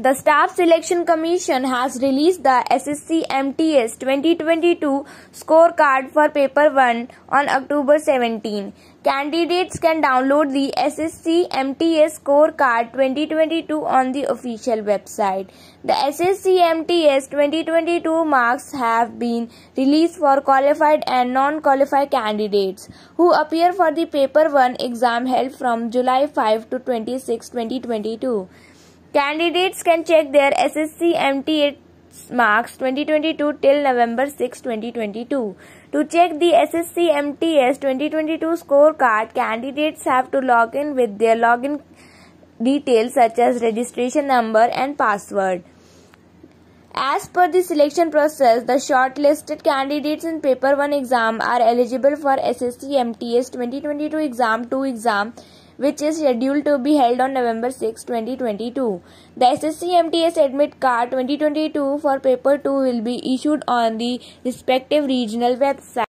The Staff Selection Commission has released the SSC MTS 2022 scorecard for paper 1 on October 17. Candidates can download the SSC MTS scorecard 2022 on the official website. The SSC MTS 2022 marks have been released for qualified and non-qualified candidates who appear for the paper 1 exam held from July 5 to 26, 2022. Candidates can check their SSC MTs marks 2022 till November 6, 2022. To check the SSC MTS 2022 scorecard, candidates have to log in with their login details such as registration number and password. As per the selection process, the shortlisted candidates in Paper 1 exam are eligible for SSC MTS 2022 exam 2 exam which is scheduled to be held on November 6, 2022. The SSC MTS admit card 2022 for paper 2 will be issued on the respective regional website.